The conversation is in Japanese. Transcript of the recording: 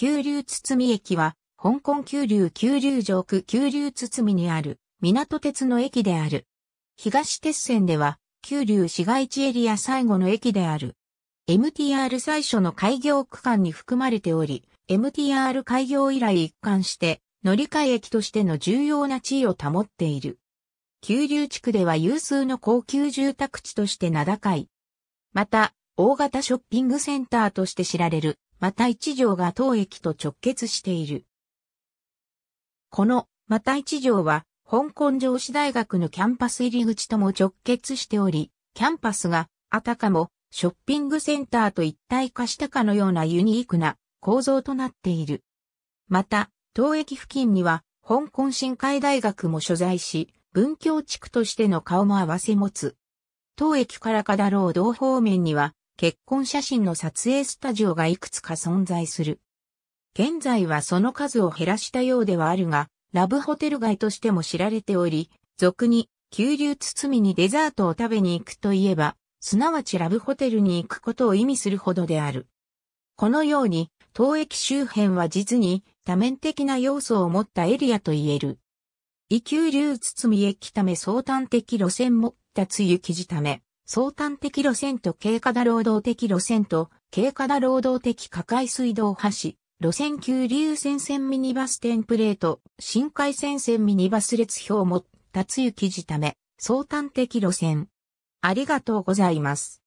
急流堤駅は、香港急流急流上区急流堤にある港鉄の駅である。東鉄線では、急流市街地エリア最後の駅である。MTR 最初の開業区間に含まれており、MTR 開業以来一貫して、乗り換え駅としての重要な地位を保っている。急流地区では有数の高級住宅地として名高い。また、大型ショッピングセンターとして知られるまた一条が当駅と直結している。この、また一条は、香港城市大学のキャンパス入り口とも直結しており、キャンパスが、あたかも、ショッピングセンターと一体化したかのようなユニークな構造となっている。また、当駅付近には、香港深海大学も所在し、文教地区としての顔も合わせ持つ。当駅からかだろう道方面には、結婚写真の撮影スタジオがいくつか存在する。現在はその数を減らしたようではあるが、ラブホテル街としても知られており、俗に、急流包みにデザートを食べに行くといえば、すなわちラブホテルに行くことを意味するほどである。このように、当駅周辺は実に多面的な要素を持ったエリアと言える。異急流包み駅ため相談的路線も、脱湯きじため、相端的路線と軽過打労働的路線と、軽過打労働的下海水道橋、路線急流線線ミニバステンプレート、新海線線ミニバス列表も、つ行時ため、相端的路線。ありがとうございます。